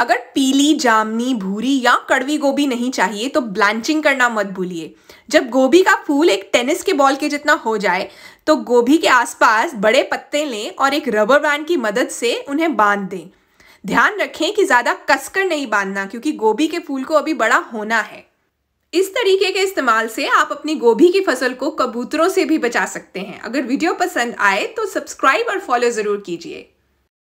अगर पीली जामनी भूरी या कड़वी गोभी नहीं चाहिए तो ब्लांचिंग करना मत भूलिए जब गोभी का फूल एक टेनिस के बॉल के जितना हो जाए तो गोभी के आसपास बड़े पत्ते लें और एक रबर बैंड की मदद से उन्हें बांध दें ध्यान रखें कि ज़्यादा कसकर नहीं बांधना क्योंकि गोभी के फूल को अभी बड़ा होना है इस तरीके के इस्तेमाल से आप अपनी गोभी की फसल को कबूतरों से भी बचा सकते हैं अगर वीडियो पसंद आए तो सब्सक्राइब और फॉलो ज़रूर कीजिए